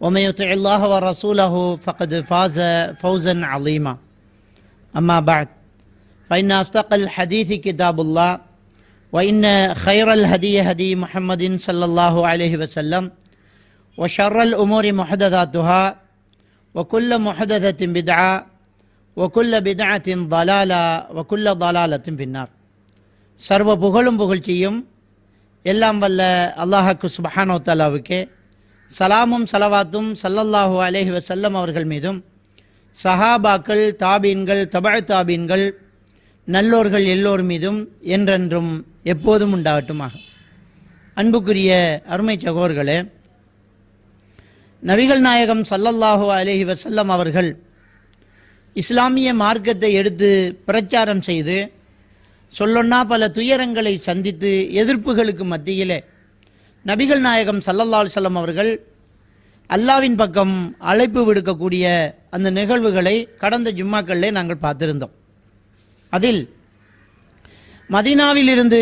ومن يطع الله ورسوله فقد فاز فوزا عظيما أما بعد فإن أصدق الحديث كتاب الله وإن خير الهدي هدي محمد صلى الله عليه وسلم وشر الأمور محدثاتها وكل محدثة بدعة وكل بدعة ضلالة وكل ضلالة في النار சர்வ புகழும் புகழ்ச்சியும் إلا الله سبحانه وتعالى தலாவுக்கே சலாமும் சலவாத்தும் சல்லல்லாஹு அலேஹி வசல்லம் அவர்கள் மீதும் சஹாபாக்கள் தாபீன்கள் தபாய் தாபீன்கள் நல்லோர்கள் எல்லோர் மீதும் என்றென்றும் எப்போதும் உண்டாகட்டுமாக அன்புக்குரிய அருமை சகோர்களே நபிகள் நாயகம் சல்லல்லாஹு அலேஹி வசல்லம் அவர்கள் இஸ்லாமிய மார்க்கத்தை எடுத்து பிரச்சாரம் செய்து சொல்லொன்னா பல துயரங்களை சந்தித்து எதிர்ப்புகளுக்கு மத்தியிலே நபிகள் நாயகம் சல்லல்லா செல்லம் அவர்கள் அல்லாவின் பக்கம் அழைப்பு விடுக்கக்கூடிய அந்த நிகழ்வுகளை கடந்த ஜும்மாக்களிலே நாங்கள் பார்த்திருந்தோம் அதில் மதினாவிலிருந்து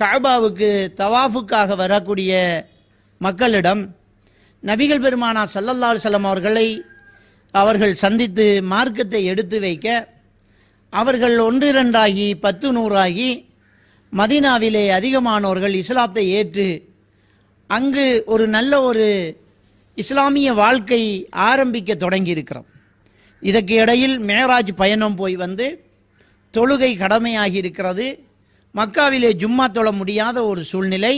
காபாவுக்கு தவாஃபுக்காக வரக்கூடிய மக்களிடம் நபிகள் பெருமானா சல்லல்லா செல்லம் அவர்களை அவர்கள் சந்தித்து மார்க்கத்தை எடுத்து வைக்க அவர்கள் ஒன்றிரண்டாகி பத்து நூறாகி மதினாவிலே அதிகமானோர்கள் இஸ்லாத்தை ஏற்று அங்கு ஒரு நல்ல ஒரு இஸ்லாமிய வாழ்க்கை ஆரம்பிக்க தொடங்கி இருக்கிறோம் இதற்கு இடையில் மேராஜ் பயணம் போய் வந்து தொழுகை கடமையாகி இருக்கிறது மக்காவிலே ஜும்மா தொழ முடியாத ஒரு சூழ்நிலை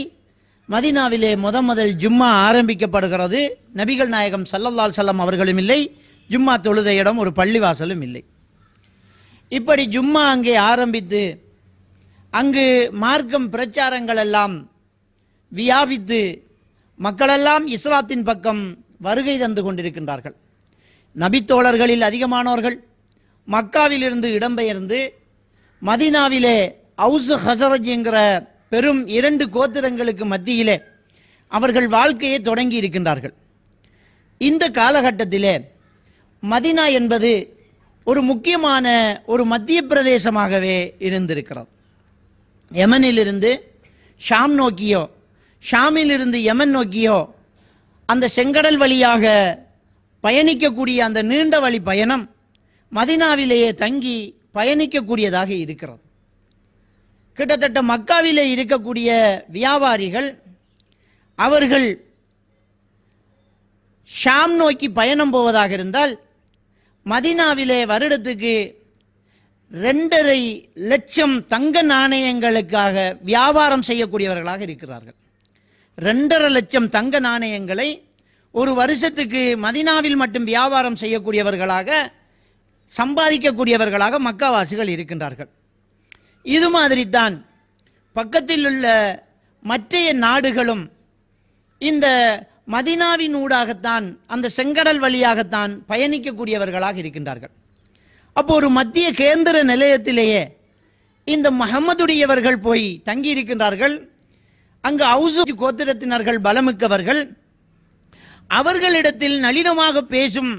மதினாவிலே முத முதல் ஜும்மா ஆரம்பிக்கப்படுகிறது நபிகள் நாயகம் சல்லல்லால் சல்லம் அவர்களும் இல்லை ஜும்மா தொழுத இடம் ஒரு பள்ளிவாசலும் இல்லை இப்படி ஜும்மா அங்கே ஆரம்பித்து அங்கு மார்க்கம் பிரச்சாரங்கள் எல்லாம் வியாபித்து மக்களெல்லாம் இஸ்லாத்தின் பக்கம் வருகை தந்து கொண்டிருக்கின்றார்கள் நபித்தோழர்களில் அதிகமானவர்கள் மக்காவிலிருந்து இடம்பெயர்ந்து மதினாவிலே அவுசு ஹசரஜ் என்கிற பெரும் இரண்டு கோத்திரங்களுக்கு மத்தியிலே அவர்கள் வாழ்க்கையை தொடங்கி இருக்கின்றார்கள் இந்த காலகட்டத்திலே மதினா என்பது ஒரு முக்கியமான ஒரு மத்திய பிரதேசமாகவே இருந்திருக்கிறது யமனிலிருந்து ஷாம் நோக்கியோ ஷாமிலிருந்து யமன் நோக்கியோ அந்த செங்கடல் வழியாக பயணிக்கக்கூடிய அந்த நீண்ட வழி பயணம் மதினாவிலேயே தங்கி பயணிக்கக்கூடியதாக இருக்கிறது கிட்டத்தட்ட மக்காவிலே இருக்கக்கூடிய வியாபாரிகள் அவர்கள் ஷாம் நோக்கி பயணம் போவதாக இருந்தால் மதினாவிலே வருடத்துக்கு ரெண்டரை லட்சம் தங்க நாணயங்களுக்காக வியாபாரம் செய்யக்கூடியவர்களாக இருக்கிறார்கள் ரெண்டரை லட்சம் தங்க நாணயங்களை ஒரு வருஷத்துக்கு மதினாவில் மட்டும் வியாபாரம் செய்யக்கூடியவர்களாக சம்பாதிக்கக்கூடியவர்களாக மக்காவாசிகள் இருக்கின்றார்கள் இது மாதிரி தான் பக்கத்தில் உள்ள மற்றைய நாடுகளும் இந்த மதினாவின் ஊடாகத்தான் அந்த செங்கடல் வழியாகத்தான் பயணிக்கக்கூடியவர்களாக இருக்கின்றார்கள் அப்போ ஒரு மத்திய கேந்திர நிலையத்திலேயே இந்த மஹமதுடையவர்கள் போய் தங்கியிருக்கின்றார்கள் அங்கு அவுசு கோத்திரத்தினர்கள் பலமிக்கவர்கள் அவர்களிடத்தில் நளினமாக பேசும்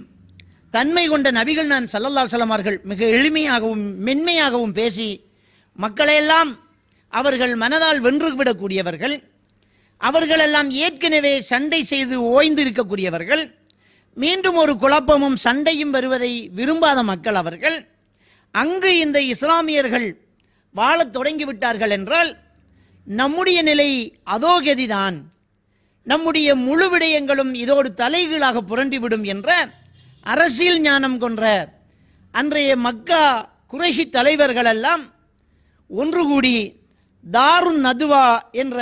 தன்மை கொண்ட நபிகள் நான் சல்லல்லா சலமார்கள் மிக எளிமையாகவும் மென்மையாகவும் பேசி மக்களையெல்லாம் அவர்கள் மனதால் வென்று விடக்கூடியவர்கள் அவர்களெல்லாம் ஏற்கனவே சண்டை செய்து ஓய்ந்து இருக்கக்கூடியவர்கள் மீண்டும் ஒரு குழப்பமும் சண்டையும் வருவதை விரும்பாத மக்கள் அவர்கள் அங்கு இந்த இஸ்லாமியர்கள் வாழத் தொடங்கிவிட்டார்கள் என்றால் நம்முடைய நிலை அதோ கதிதான் நம்முடைய முழு விடயங்களும் இதோடு தலைகீழாக புரண்டிவிடும் என்ற அரசியல் ஞானம் கொன்ற அன்றைய மக்கா குறைஷி தலைவர்களெல்லாம் ஒன்று கூடி தாரு நதுவா என்ற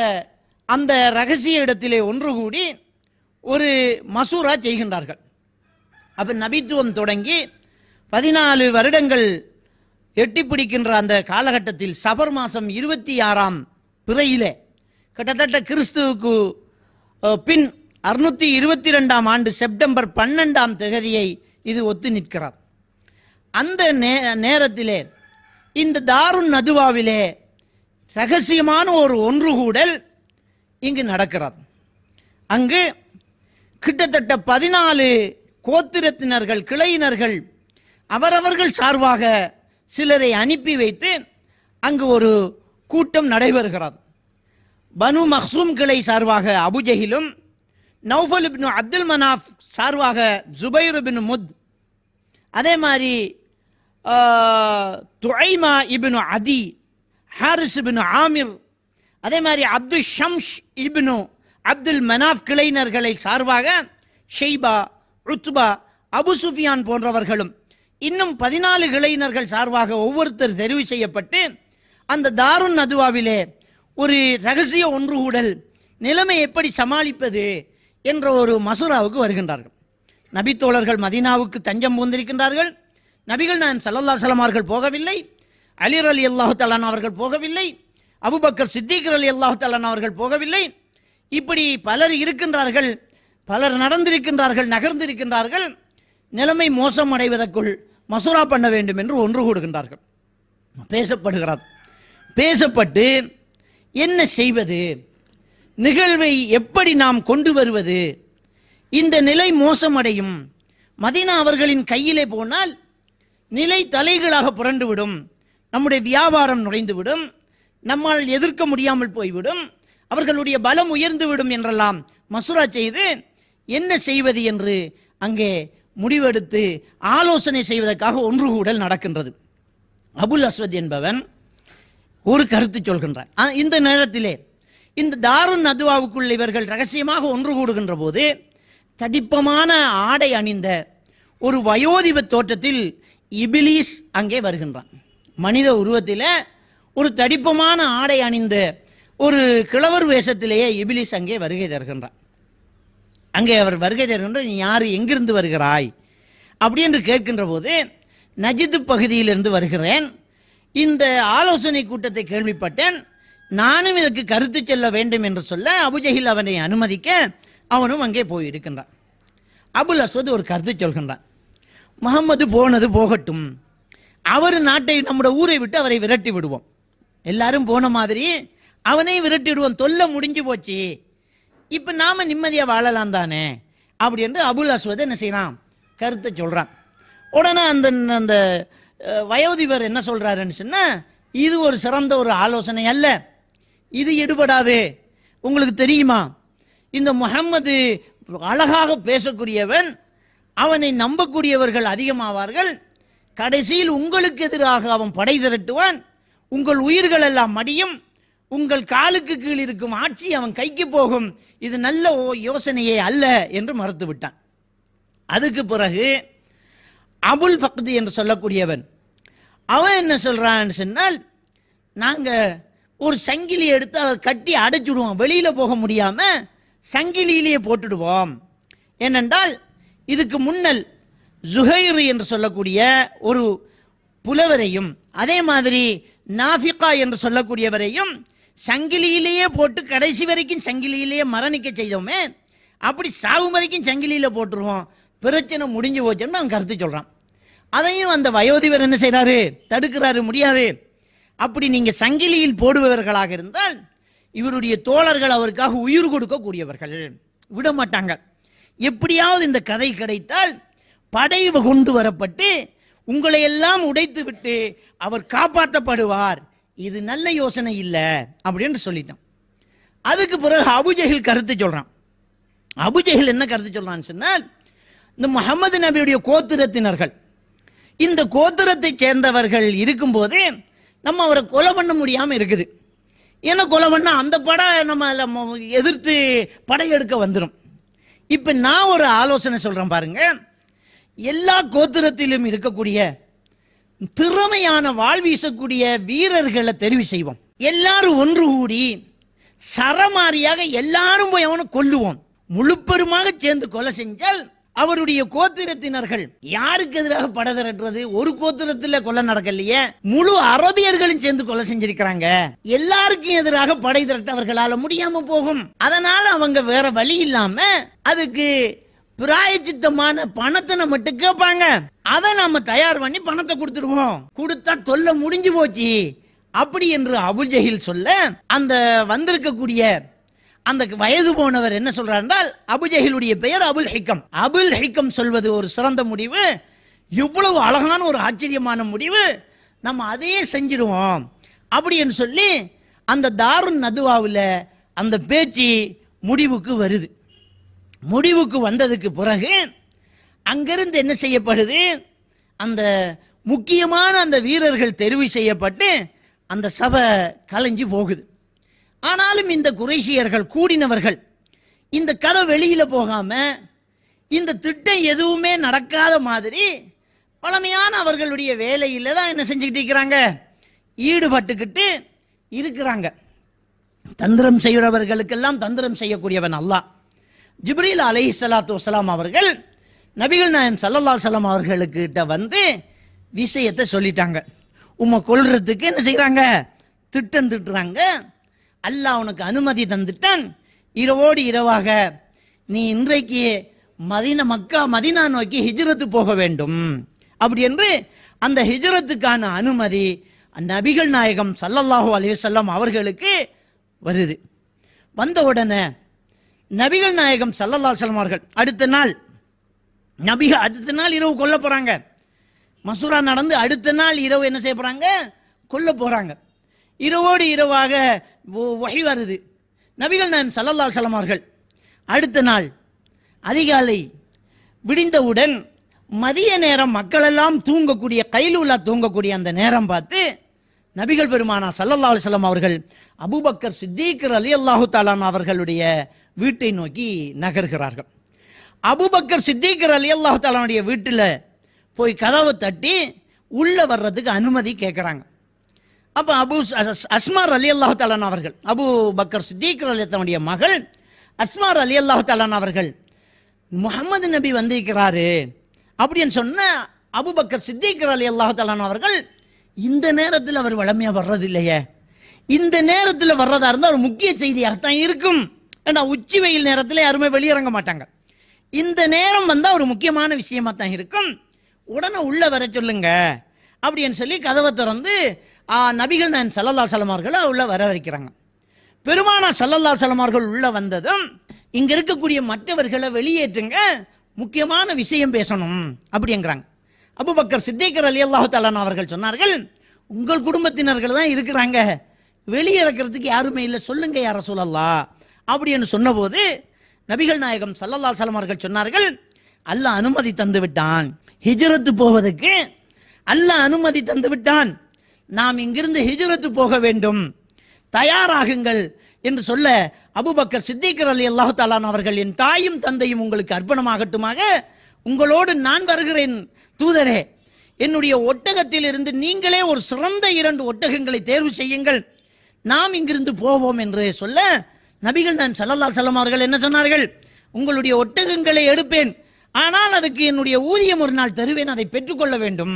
அந்த ரகசிய இடத்திலே ஒன்று கூடி ஒரு மசூரா செய்கின்றார்கள் அப்போ நபித்துவம் தொடங்கி பதினாலு வருடங்கள் எட்டி பிடிக்கின்ற அந்த காலகட்டத்தில் சபர் மாதம் இருபத்தி ஆறாம் பிறையிலே கிட்டத்தட்ட கிறிஸ்துவுக்கு பின் அறுநூத்தி இருபத்தி ரெண்டாம் ஆண்டு செப்டம்பர் பன்னெண்டாம் திகதியை இது ஒத்து நிற்கிறார் அந்த நே நேரத்திலே இந்த தாருண் நதுவாவிலே ரகசியமான ஒரு ஒன்று கூடல் இங்கு நடக்கிறது அங்கு கிட்டத்தட்ட பதினாலு கோத்திரத்தினர்கள் கிளையினர்கள் அவரவர்கள் சார்பாக சிலரை அனுப்பி வைத்து அங்கு ஒரு கூட்டம் நடைபெறுகிறது பனு மஹ்சூம் கிளை சார்பாக அபுஜஹிலும் நௌஃபல் இப்னு அப்துல் மனாஃப் சார்பாக ஜுபைர் இபின் முத் அதே மாதிரி துஐமா Ibn Adi Harith Ibn Amir அதே மாதிரி அப்துல் ஷம்ஷ் இப்னு அப்துல் மனாஃப் கிளைஞர்களை சார்பாக ஷெய்பா ருத்பா அபு சுஃபியான் போன்றவர்களும் இன்னும் பதினாலு கிளைஞர்கள் சார்பாக ஒவ்வொருத்தர் தெரிவு செய்யப்பட்டு அந்த தாருன் நதுவாவிலே ஒரு ரகசிய ஒன்று கூடல் நிலைமை எப்படி சமாளிப்பது என்ற ஒரு மசூராவுக்கு வருகின்றார்கள் நபித்தோழர்கள் மதினாவுக்கு தஞ்சம் புகுந்திருக்கின்றார்கள் நபிகள் நான் சல்லல்லா சலமார்கள் போகவில்லை அலிர் அலி அல்லாஹு தலான் அவர்கள் போகவில்லை அபுபக்கர் சித்திகர் அலி அல்லாஹு தலான் அவர்கள் போகவில்லை இப்படி பலர் இருக்கின்றார்கள் பலர் நடந்திருக்கின்றார்கள் நகர்ந்திருக்கின்றார்கள் நிலைமை மோசம் அடைவதற்குள் மசூரா பண்ண வேண்டும் என்று ஒன்று கூடுகின்றார்கள் பேசப்படுகிறார் பேசப்பட்டு என்ன செய்வது நிகழ்வை எப்படி நாம் கொண்டு வருவது இந்த நிலை மோசமடையும் மதினா அவர்களின் கையிலே போனால் நிலை தலைகளாக புரண்டுவிடும் நம்முடைய வியாபாரம் நுழைந்துவிடும் நம்மால் எதிர்க்க முடியாமல் போய்விடும் அவர்களுடைய பலம் உயர்ந்துவிடும் என்றெல்லாம் மசூரா செய்து என்ன செய்வது என்று அங்கே முடிவெடுத்து ஆலோசனை செய்வதற்காக ஒன்று கூடல் நடக்கின்றது அபுல் அஸ்வத் என்பவன் ஒரு கருத்து சொல்கின்றார் இந்த நேரத்திலே இந்த தாருன் நதுவாவுக்குள் இவர்கள் ரகசியமாக ஒன்று கூடுகின்ற போது தடிப்பமான ஆடை அணிந்த ஒரு வயோதிப தோற்றத்தில் இபிலீஸ் அங்கே வருகின்றான் மனித உருவத்தில் ஒரு தடிப்பமான ஆடை அணிந்த ஒரு கிழவர் வேஷத்திலேயே இபிலிஸ் அங்கே வருகை தருகின்றான் அங்கே அவர் வருகை தருகின்ற நீ யார் எங்கிருந்து வருகிறாய் அப்படி என்று கேட்கின்ற போது நஜித் பகுதியிலிருந்து வருகிறேன் இந்த ஆலோசனை கூட்டத்தை கேள்விப்பட்டேன் நானும் இதற்கு கருத்து செல்ல வேண்டும் என்று சொல்ல அபுஜகில் அவனை அனுமதிக்க அவனும் அங்கே போயிருக்கின்றான் அபுல் அஸ்வத் ஒரு கருத்து சொல்கின்றான் முகமது போனது போகட்டும் அவர் நாட்டை நம்முடைய ஊரை விட்டு அவரை விரட்டி விடுவோம் எல்லாரும் போன மாதிரி அவனை விரட்டி விடுவோம் தொல்ல முடிஞ்சு போச்சு இப்போ நாம் நிம்மதியாக வாழலாம் தானே அப்படி என்று அபுல் அஸ்வத் என்ன செய்யலாம் கருத்தை சொல்கிறான் உடனே அந்த அந்த வயோதிபர் என்ன சொல்கிறாருன்னு சொன்னால் இது ஒரு சிறந்த ஒரு ஆலோசனை அல்ல இது எடுபடாது உங்களுக்கு தெரியுமா இந்த முகம்மது அழகாக பேசக்கூடியவன் அவனை நம்பக்கூடியவர்கள் அதிகமாவார்கள் கடைசியில் உங்களுக்கு எதிராக அவன் படை திரட்டுவான் உங்கள் உயிர்கள் எல்லாம் மடியும் உங்கள் காலுக்கு கீழ் இருக்கும் ஆட்சி அவன் கைக்கு போகும் இது நல்ல யோசனையே அல்ல என்று மறுத்துவிட்டான் அதுக்கு பிறகு அபுல் பக்தி என்று சொல்லக்கூடியவன் அவன் என்ன சொல்கிறான்னு சொன்னால் நாங்கள் ஒரு சங்கிலி எடுத்து அதை கட்டி அடைச்சிடுவோம் வெளியில் போக முடியாமல் சங்கிலியிலேயே போட்டுடுவோம் ஏனென்றால் இதுக்கு முன்னல் ஜுஹைரு என்று சொல்லக்கூடிய ஒரு புலவரையும் அதே மாதிரி நாஃபிகா என்று சொல்லக்கூடியவரையும் சங்கிலியிலேயே போட்டு கடைசி வரைக்கும் சங்கிலியிலேயே மரணிக்க செய்தோமே அப்படி சாகு வரைக்கும் சங்கிலியில் போட்டுருவோம் பிரச்சனை முடிஞ்சு போச்சோம்னு அவன் கருத்து சொல்கிறான் அதையும் அந்த வயோதிபர் என்ன செய்கிறாரு தடுக்கிறாரு முடியாது அப்படி நீங்கள் சங்கிலியில் போடுபவர்களாக இருந்தால் இவருடைய தோழர்கள் அவருக்காக உயிர் கொடுக்கக்கூடியவர்கள் விட மாட்டாங்க எப்படியாவது இந்த கதை கிடைத்தால் படைவு கொண்டு வரப்பட்டு உங்களை எல்லாம் உடைத்து விட்டு அவர் காப்பாற்றப்படுவார் இது நல்ல யோசனை இல்லை அப்படின்னு சொல்லிட்டான் அதுக்கு பிறகு அபுஜெகில் கருத்து சொல்கிறான் அபுஜெகில் என்ன கருத்து சொல்கிறான்னு சொன்னால் இந்த முகமது நபியுடைய கோத்திரத்தினர்கள் இந்த கோத்திரத்தை சேர்ந்தவர்கள் இருக்கும்போது நம்ம அவரை கொலை பண்ண முடியாமல் இருக்குது ஏன்னா கொலை பண்ணால் அந்த படம் நம்ம நம்ம எதிர்த்து படையெடுக்க வந்துடும் இப்போ நான் ஒரு ஆலோசனை சொல்கிறேன் பாருங்க எல்லா கோத்திரத்திலும் இருக்கக்கூடிய திறமையான வாழ் வீசக்கூடிய வீரர்களை தெரிவு செய்வோம் எல்லாரும் ஒன்று கூடி சரமாரியாக எல்லாரும் போய் அவனை கொல்லுவோம் முழுப்பெருமாக சேர்ந்து கொலை செஞ்சால் அவருடைய கோத்திரத்தினர்கள் யாருக்கு எதிராக படை திரட்டுறது ஒரு கோத்திரத்துல கொலை நடக்கலையே முழு அரபியர்களும் சேர்ந்து கொலை செஞ்சிருக்கிறாங்க எல்லாருக்கும் எதிராக படை திரட்ட அவர்களால முடியாம போகும் அதனால அவங்க வேற வழி இல்லாம அதுக்கு பிராயச்சித்தமான பணத்தை மட்டும் கேட்பாங்க அதை நாம தயார் பண்ணி பணத்தை கொடுத்துருவோம் கொடுத்தா தொல்லை முடிஞ்சு போச்சு அப்படி என்று அபுஜகில் சொல்ல அந்த வந்திருக்கக்கூடிய அந்த வயது போனவர் என்ன சொல்றார் என்றால் அபுஜகிலுடைய பெயர் அபுல் ஹிக்கம் அபுல் ஹிக்கம் சொல்வது ஒரு சிறந்த முடிவு இவ்வளவு அழகான ஒரு ஆச்சரியமான முடிவு நம்ம அதையே செஞ்சிருவோம் அப்படின்னு சொல்லி அந்த தாருண் நதுவாவில் அந்த பேச்சு முடிவுக்கு வருது முடிவுக்கு வந்ததுக்கு பிறகு அங்கிருந்து என்ன செய்யப்படுது அந்த முக்கியமான அந்த வீரர்கள் தெரிவு செய்யப்பட்டு அந்த சபை கலைஞ்சு போகுது ஆனாலும் இந்த குரேஷியர்கள் கூடினவர்கள் இந்த கதை வெளியில போகாம இந்த திட்டம் எதுவுமே நடக்காத மாதிரி பழமையான அவர்களுடைய வேலையில தான் என்ன செஞ்சுக்கிட்டு இருக்கிறாங்க ஈடுபட்டுக்கிட்டு இருக்கிறாங்க தந்திரம் செய்கிறவர்களுக்கெல்லாம் தந்திரம் செய்யக்கூடியவன் அல்லா ஜிப்ரீல் அலை சலாத்து வலாம் அவர்கள் நபிகள் நாயன் சல்லல்லா சலாம் அவர்களுக்கிட்ட வந்து விஷயத்தை சொல்லிட்டாங்க உம்மை கொள்றதுக்கு என்ன செய்கிறாங்க திட்டம் திட்டுறாங்க அல்லாஹ் உனக்கு அனுமதி தந்துட்டான் இரவோடு இரவாக நீ இன்றைக்கு மதின மக்கா மதினா நோக்கி ஹிஜ்ரத்து போக வேண்டும் அப்படி என்று அந்த ஹிஜ்ரத்துக்கான அனுமதி நபிகள் நாயகம் சல்லல்லாஹூ அலிவசல்லாம் அவர்களுக்கு வருது வந்த உடனே நபிகள் நாயகம் சல்லல்லா செல்மார்கள் அடுத்த நாள் நபிக அடுத்த நாள் இரவு கொல்ல போகிறாங்க மசூரா நடந்து அடுத்த நாள் இரவு என்ன செய்ய போகிறாங்க கொல்ல போகிறாங்க இரவோடு இரவாக வகை வருது நபிகள் நான் சல்லல்லா சலமார்கள் அடுத்த நாள் அதிகாலை விடிந்தவுடன் மதிய நேரம் மக்களெல்லாம் தூங்கக்கூடிய கைலூலா தூங்கக்கூடிய அந்த நேரம் பார்த்து நபிகள் பெருமானா சல்லல்லா அலுவலம் அவர்கள் அபுபக்கர் சித்தீக்கர் அலி அல்லாஹு தாலான் அவர்களுடைய வீட்டை நோக்கி நகர்கிறார்கள் அபுபக்கர் சித்தீக்கர் அலி அல்லாஹு தாலானுடைய வீட்டில் போய் கதவை தட்டி உள்ளே வர்றதுக்கு அனுமதி கேட்குறாங்க அப்போ அபு அஸ்மார் அலி அல்லாஹு தாலான் அவர்கள் அபு பக்கர் சித்தீக் அலித்தனுடைய மகள் அஸ்மார் அலி அல்லாஹு தாலான் அவர்கள் முகமது நபி வந்திருக்கிறாரு அப்படின்னு சொன்ன அபு பக்கர் சித்தீக் அலி அல்லாஹு தாலான் அவர்கள் இந்த நேரத்தில் அவர் வளமையாக வர்றது இல்லையே இந்த நேரத்தில் வர்றதா இருந்தால் ஒரு முக்கிய செய்தியாகத்தான் இருக்கும் ஏன்னா உச்சி வெயில் நேரத்தில் யாருமே வெளியிறங்க மாட்டாங்க இந்த நேரம் வந்தால் ஒரு முக்கியமான விஷயமா தான் இருக்கும் உடனே உள்ள வர சொல்லுங்கள் அப்படின்னு சொல்லி கதவை திறந்து நபிகள் நான் சல்லல்லா சலமார்களை உள்ளே வர வைக்கிறாங்க பெருமானா சல்லல்லா சலமார்கள் உள்ளே வந்ததும் இங்கே இருக்கக்கூடிய மற்றவர்களை வெளியேற்றுங்க முக்கியமான விஷயம் பேசணும் அப்படிங்கிறாங்க அபுபக்கர் சித்திகர் அலி அல்லாஹு தாலான் அவர்கள் சொன்னார்கள் உங்கள் குடும்பத்தினர்கள் தான் இருக்கிறாங்க வெளியே யாருமே இல்லை சொல்லுங்க யார சொல்லலாம் அப்படின்னு சொன்னபோது நபிகள் நாயகம் சல்லல்லா சலமார்கள் சொன்னார்கள் அல்ல அனுமதி தந்து விட்டான் ஹிஜரத்து போவதற்கு அல்ல அனுமதி தந்து விட்டான் நாம் இங்கிருந்து ஹிஜரத்து போக வேண்டும் தயாராகுங்கள் என்று சொல்ல அபுபக்கர் சித்திகர் அலி அல்லாஹு தாலான் அவர்கள் என் தாயும் தந்தையும் உங்களுக்கு அர்ப்பணமாகட்டுமாக உங்களோடு நான் வருகிறேன் தூதரே என்னுடைய ஒட்டகத்தில் இருந்து நீங்களே ஒரு சிறந்த இரண்டு ஒட்டகங்களை தேர்வு செய்யுங்கள் நாம் இங்கிருந்து போவோம் என்று சொல்ல நபிகள் நான் சல்லல்லா சல்லம் அவர்கள் என்ன சொன்னார்கள் உங்களுடைய ஒட்டகங்களை எடுப்பேன் ஆனால் அதுக்கு என்னுடைய ஊதியம் ஒரு நாள் தருவேன் அதை பெற்றுக்கொள்ள வேண்டும்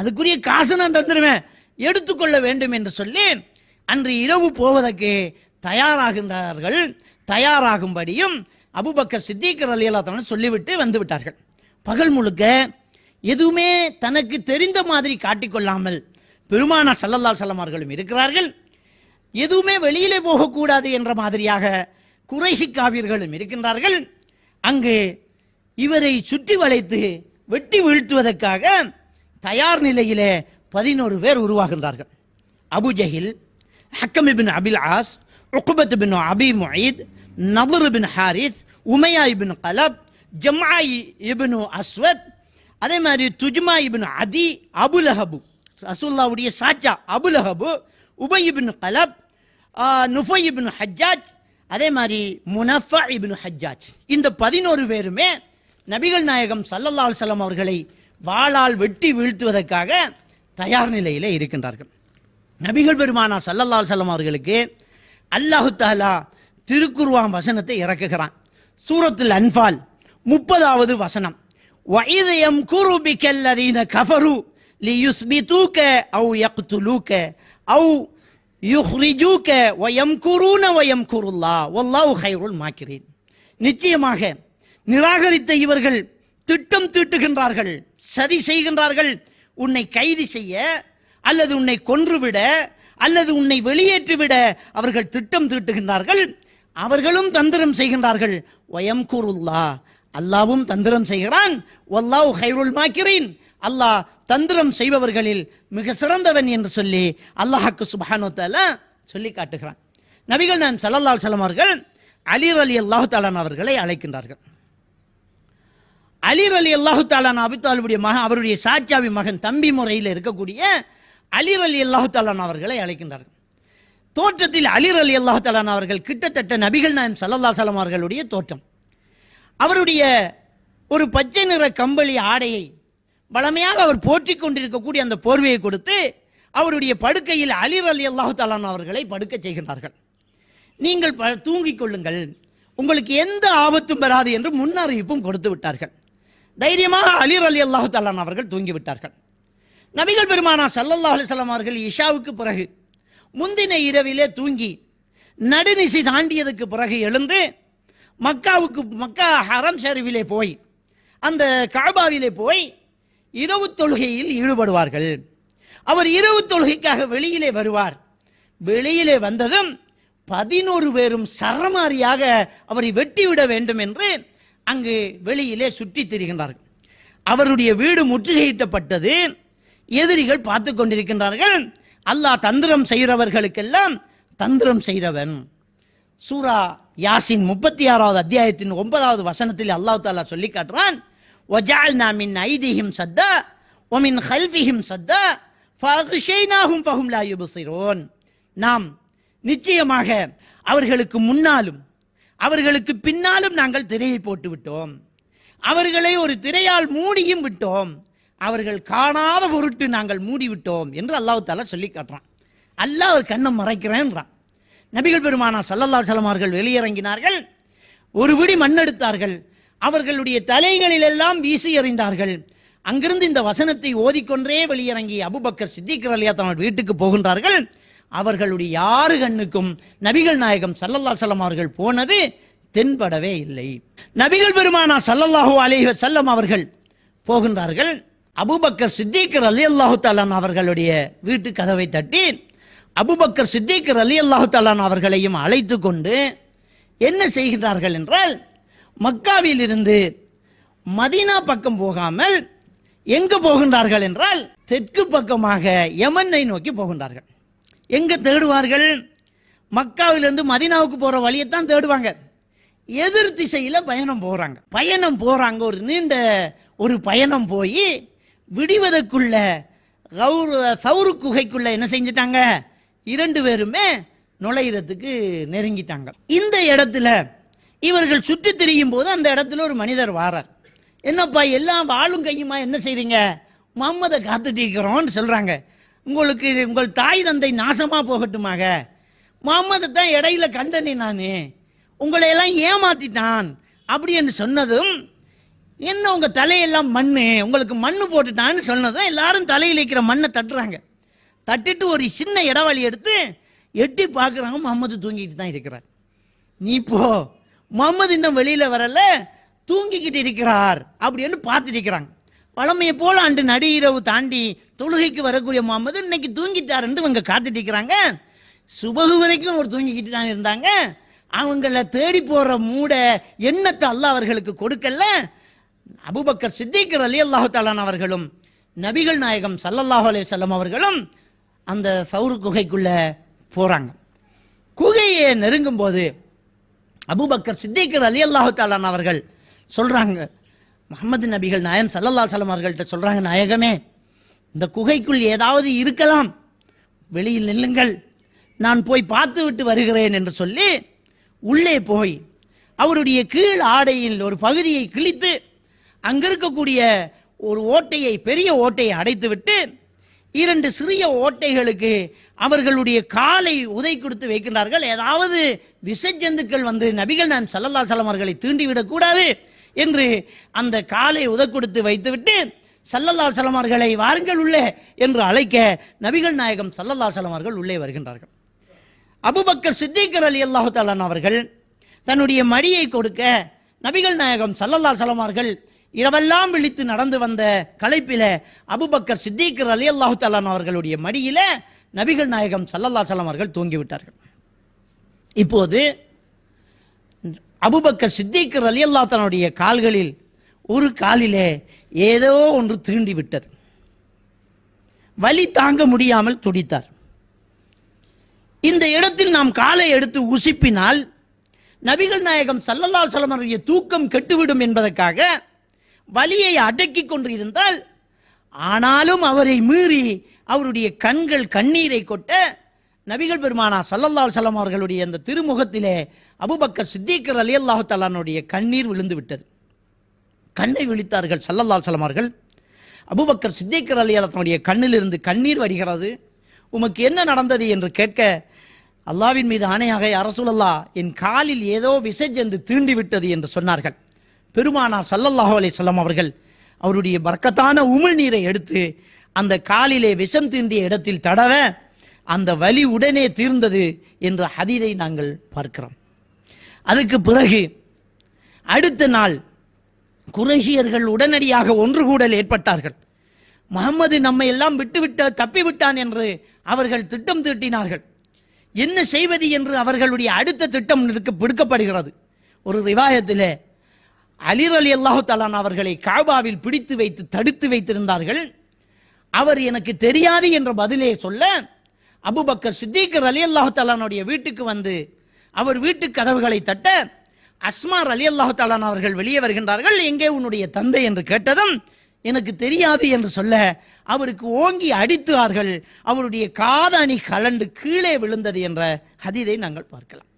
அதுக்குரிய காசு நான் தந்துடுவேன் எடுத்துக்கொள்ள வேண்டும் என்று சொல்லி அன்று இரவு போவதற்கு தயாராகின்றார்கள் தயாராகும்படியும் அபுபக்க சித்திக்கர் அலி அல்லாத்தான் சொல்லிவிட்டு வந்து விட்டார்கள் பகல் முழுக்க எதுவுமே தனக்கு தெரிந்த மாதிரி காட்டிக்கொள்ளாமல் பெருமானா சல்லல்லா சல்லமார்களும் இருக்கிறார்கள் எதுவுமே வெளியிலே போகக்கூடாது என்ற மாதிரியாக குறைசி காவியர்களும் இருக்கின்றார்கள் அங்கு இவரை சுற்றி வளைத்து வெட்டி வீழ்த்துவதற்காக தயார் நிலையிலே பதினோரு பேர் உருவாகின்றார்கள் Abu Jahl Hakam bin Abil As Uqba bin Abi Muait நவர் bin Harith Umayya ibn Khalaf ஜம்மாய் இபின் அஸ்வத் அதே மாதிரி துஜ்மா இபின் அதி அபுலஹபு ரசூல்லாவுடைய சாச்சா அபுலஹபு உபை இபின் கலப் நுஃபை இபின் ஹஜ்ஜாஜ் அதே மாதிரி முனஃபா இபின் ஹஜ்ஜாஜ் இந்த பதினோரு பேருமே நபிகள் நாயகம் சல்லல்லா அலுவலம் அவர்களை வாளால் வெட்டி வீழ்த்துவதற்காக தயார் நிலையில் இருக்கின்றார்கள் நபிகள் பெருமானா சல்லல்லால் செல்லம் அவர்களுக்கு அல்லாஹு தாலா திருக்குர்வான் வசனத்தை இறக்குகிறான் சூரத்தில் அன்பால் முப்பதாவது வசனம் வைதயம் குருபிக்கல்லதீன கஃபரு லி யுஸ்பிதூக்க அவு யக்துலூக்க அவு யுஹ்ரிஜூக்க வயம் குருன வயம் குருல்லா ஒல்லாவு ஹைருல் மாக்கிறேன் நிச்சயமாக நிராகரித்த இவர்கள் திட்டம் தீட்டுகின்றார்கள் சதி செய்கின்றார்கள் உன்னை கைது செய்ய அல்லது உன்னை கொன்றுவிட அல்லது உன்னை வெளியேற்றிவிட அவர்கள் திட்டம் தீட்டுகின்றார்கள் அவர்களும் தந்திரம் செய்கின்றார்கள் ஒயம் கூறுல்லா அல்லாவும் தந்திரம் செய்கிறான் ஒல்லாஹ் ஹைருல் மாக்கிறேன் அல்லாஹ் தந்திரம் செய்பவர்களில் மிக சிறந்தவன் என்று சொல்லி அல்லாஹாக்கு சுபானோ தால சொல்லி காட்டுகிறான் நபிகள் நான் சல்லல்லாஹ் சலம் அவர்கள் அலீர் அலி அல்லாஹு தாலான் அவர்களை அழைக்கின்றார்கள் அலிர் அலி அல்லாஹு தாலான் அபித்தாலுடைய மகன் அவருடைய சாட்சாவி மகன் தம்பி முறையில் இருக்கக்கூடிய அலிர் அலி அல்லாஹு தாலான் அவர்களை அழைக்கின்றார்கள் தோற்றத்தில் அலிர் அலி அல்லாஹு தாலான் அவர்கள் கிட்டத்தட்ட நபிகள் நாயம் சல்லல்லா சலம் அவர்களுடைய தோற்றம் அவருடைய ஒரு பச்சை நிற கம்பளி ஆடையை வளமையாக அவர் போற்றி கொண்டிருக்கக்கூடிய அந்த போர்வையை கொடுத்து அவருடைய படுக்கையில் அலிர் அலி அல்லாஹு தாலான் அவர்களை படுக்க செய்கின்றார்கள் நீங்கள் தூங்கிக் கொள்ளுங்கள் உங்களுக்கு எந்த ஆபத்தும் வராது என்று முன்னறிவிப்பும் கொடுத்து விட்டார்கள் தைரியமாக அலீர் அலி அல்லாஹு தாலான் அவர்கள் தூங்கிவிட்டார்கள் நபிகள் பெருமானா சல்லல்லா அலிசல்லாம் அவர்கள் இஷாவுக்கு பிறகு முந்தின இரவிலே தூங்கி நடுநிசி தாண்டியதுக்கு பிறகு எழுந்து மக்காவுக்கு மக்கா ஹரம் ஷெரீஃபிலே போய் அந்த காபாவிலே போய் இரவு தொழுகையில் ஈடுபடுவார்கள் அவர் இரவு தொழுகைக்காக வெளியிலே வருவார் வெளியிலே வந்ததும் பதினோரு பேரும் சரமாரியாக அவரை வெட்டிவிட வேண்டும் என்று அங்கு வெளியிலே சுற்றி திரிகின்றார்கள் அவருடைய வீடு முற்றுகையிட்டப்பட்டது எதிரிகள் பார்த்து கொண்டிருக்கின்றார்கள் அல்லாஹ் தந்திரம் செய்கிறவர்களுக்கெல்லாம் தந்திரம் செய்கிறவன் சூரா யாசின் முப்பத்தி ஆறாவது அத்தியாயத்தின் ஒன்பதாவது வசனத்தில் அல்லாஹ் தாலா சொல்லி காட்டுறான் ஒஜால் நாமின் ஐதிஹிம் சத்தா ஒமின் ஹல்ஃபிஹிம் சத்தா ஃபஹுஷைனாகும் ஃபஹும் லாயுபுசிரோன் நாம் நிச்சயமாக அவர்களுக்கு முன்னாலும் அவர்களுக்கு பின்னாலும் நாங்கள் திரையை போட்டு விட்டோம் அவர்களை ஒரு திரையால் மூடியும் விட்டோம் அவர்கள் காணாத பொருட்டு நாங்கள் மூடிவிட்டோம் என்று அல்லாஹு தாலா சொல்லி காட்டுறான் அல்லாஹ் ஒரு கண்ணை மறைக்கிறேன்றான் நபிகள் பெருமானா சல்லல்லா சலமார்கள் வெளியிறங்கினார்கள் ஒரு விடி மண்ணெடுத்தார்கள் அவர்களுடைய தலைகளிலெல்லாம் வீசி எறிந்தார்கள் அங்கிருந்து இந்த வசனத்தை ஓதிக்கொன்றே வெளியிறங்கி அபுபக்கர் சித்திகர் அலியா வீட்டுக்கு போகின்றார்கள் அவர்களுடைய யாரு கண்ணுக்கும் நபிகள் நாயகம் சல்லல்லா சல்லம் அவர்கள் போனது தென்படவே இல்லை நபிகள் பெருமானா சல்லல்லாஹு அலேஹ செல்லம் அவர்கள் போகின்றார்கள் அபுபக்கர் சித்திகர் அலி அல்லாஹு தாலான் அவர்களுடைய வீட்டு கதவை தட்டி அபுபக்கர் சித்திகர் அலி அல்லாஹு தாலான் அவர்களையும் அழைத்து கொண்டு என்ன செய்கின்றார்கள் என்றால் மக்காவிலிருந்து மதீனா பக்கம் போகாமல் எங்கு போகின்றார்கள் என்றால் தெற்கு பக்கமாக யமனை நோக்கி போகின்றார்கள் எங்கே தேடுவார்கள் மக்காவிலிருந்து மதினாவுக்கு போகிற வழியை தான் தேடுவாங்க எதிர் திசையில் பயணம் போகிறாங்க பயணம் போகிறாங்க ஒரு நீண்ட ஒரு பயணம் போய் கௌர சௌரு குகைக்குள்ள என்ன செஞ்சிட்டாங்க இரண்டு பேருமே நுழையிறதுக்கு நெருங்கிட்டாங்க இந்த இடத்துல இவர்கள் சுற்றி திரியும் போது அந்த இடத்துல ஒரு மனிதர் வாரார் என்னப்பா எல்லாம் வாழும் கையுமா என்ன செய்றீங்க மம்மதை காத்துட்டு இருக்கிறோம்னு சொல்கிறாங்க உங்களுக்கு உங்கள் தாய் தந்தை நாசமாக போகட்டுமாக முகமது தான் இடையில கண்டனே நான் உங்களையெல்லாம் ஏமாத்திட்டான் அப்படி என்று சொன்னதும் என்ன உங்கள் தலையெல்லாம் மண் உங்களுக்கு மண் போட்டுட்டான்னு சொன்னதும் எல்லாரும் தலையில் இருக்கிற மண்ணை தட்டுறாங்க தட்டிட்டு ஒரு சின்ன இடவழி எடுத்து எட்டி பார்க்குறாங்க முகமது தூங்கிட்டு தான் இருக்கிறார் நீ போ முகமது இன்னும் வெளியில் வரல தூங்கிக்கிட்டு இருக்கிறார் அப்படின்னு பார்த்துட்டு இருக்கிறாங்க பழமையை போல அன்று நடு இரவு தாண்டி தொழுகைக்கு வரக்கூடிய முகமது இன்னைக்கு என்று இவங்க காத்துட்டு இருக்கிறாங்க சுபகு வரைக்கும் ஒரு தூங்கிக்கிட்டு தான் இருந்தாங்க அவங்கள தேடி போற மூட எண்ணத்தை அல்ல அவர்களுக்கு கொடுக்கல அபுபக்கர் சித்திகர் அலி அல்லாஹு தாலான் அவர்களும் நபிகள் நாயகம் சல்லல்லாஹு அலே செல்லம் அவர்களும் அந்த சவுரு குகைக்குள்ள போறாங்க குகையை நெருங்கும் போது அபுபக்கர் சித்திகர் அலி அல்லாஹு தாலான் அவர்கள் சொல்றாங்க முகமது நபிகள் நாயன் சல்லல்லா சலம் அவர்கள்ட்ட சொல்கிறாங்க நாயகமே இந்த குகைக்குள் ஏதாவது இருக்கலாம் வெளியில் நில்லுங்கள் நான் போய் பார்த்து விட்டு வருகிறேன் என்று சொல்லி உள்ளே போய் அவருடைய கீழ் ஆடையில் ஒரு பகுதியை கிழித்து அங்கே இருக்கக்கூடிய ஒரு ஓட்டையை பெரிய ஓட்டையை அடைத்துவிட்டு இரண்டு சிறிய ஓட்டைகளுக்கு அவர்களுடைய காலை உதை கொடுத்து வைக்கின்றார்கள் ஏதாவது விசஜந்துக்கள் வந்து நபிகள் நான் சல்லல்லா சலம் அவர்களை தீண்டிவிடக்கூடாது என்று அந்த காலை உதக்கொடுத்து வைத்துவிட்டு சல்லல்லா சலமார்களை வாருங்கள் உள்ளே என்று அழைக்க நபிகள் நாயகம் சல்லல்லா சலமார்கள் உள்ளே வருகின்றார்கள் அபுபக்கர் சித்திகர் அலி அல்லாஹு தாலான் அவர்கள் தன்னுடைய மடியை கொடுக்க நபிகள் நாயகம் சல்லல்லா சலமார்கள் இரவெல்லாம் விழித்து நடந்து வந்த கலைப்பில அபுபக்கர் சித்திகர் அலி அல்லாஹு தாலான் அவர்களுடைய மடியில நபிகள் நாயகம் சல்லல்லா சலம் தூங்கிவிட்டார்கள் இப்போது அபுபக்க சித்திக்கு ரலியல்லா தன்னுடைய கால்களில் ஒரு காலிலே ஏதோ ஒன்று தீண்டி விட்டது வலி தாங்க முடியாமல் துடித்தார் இந்த இடத்தில் நாம் காலை எடுத்து உசுப்பினால் நபிகள் நாயகம் சல்லல்லா சலமனுடைய தூக்கம் கெட்டுவிடும் என்பதற்காக வலியை அடக்கி கொண்டு இருந்தால் ஆனாலும் அவரை மீறி அவருடைய கண்கள் கண்ணீரை கொட்ட நபிகள் பெருமானா சல்லல்லா சலம் அவர்களுடைய அந்த திருமுகத்திலே அபுபக்கர் சித்திகர் அலி அல்லாஹு தாலானுடைய கண்ணீர் விழுந்து விட்டது கண்ணை விழித்தார்கள் சல்லல்லா சலமார்கள் அபுபக்கர் சித்திகர் அலி அல்லாத்தனுடைய கண்ணிலிருந்து கண்ணீர் வருகிறது உமக்கு என்ன நடந்தது என்று கேட்க அல்லாவின் மீது ஆணையாக அரசுலல்லா என் காலில் ஏதோ விசைஜ் சென்று தீண்டி விட்டது என்று சொன்னார்கள் பெருமானா சல்லல்லாஹு அலி சொல்லம் அவர்கள் அவருடைய பர்க்கத்தான நீரை எடுத்து அந்த காலிலே விஷம் தீண்டிய இடத்தில் தடவ அந்த வலி உடனே தீர்ந்தது என்ற ஹதீதை நாங்கள் பார்க்கிறோம் அதுக்கு பிறகு அடுத்த நாள் குரேஷியர்கள் உடனடியாக ஒன்று கூடல் ஏற்பட்டார்கள் முகமது நம்மை எல்லாம் விட்டுவிட்டு தப்பிவிட்டான் என்று அவர்கள் திட்டம் தீட்டினார்கள் என்ன செய்வது என்று அவர்களுடைய அடுத்த திட்டம் பிடுக்கப்படுகிறது ஒரு ரிவாயத்தில் அலிர் அலி அல்லாஹு தலான் அவர்களை காபாவில் பிடித்து வைத்து தடுத்து வைத்திருந்தார்கள் அவர் எனக்கு தெரியாது என்ற பதிலே சொல்ல அபுபக்கர் சித்திகர் அலி அல்லாஹு தலானுடைய வீட்டுக்கு வந்து அவர் வீட்டு கதவுகளை தட்ட அஸ்மார் அலி அல்லாஹாலான் அவர்கள் வெளியே வருகின்றார்கள் எங்கே உன்னுடைய தந்தை என்று கேட்டதும் எனக்கு தெரியாது என்று சொல்ல அவருக்கு ஓங்கி அடித்துவார்கள் அவருடைய காதணி கலண்டு கீழே விழுந்தது என்ற ஹதிதை நாங்கள் பார்க்கலாம்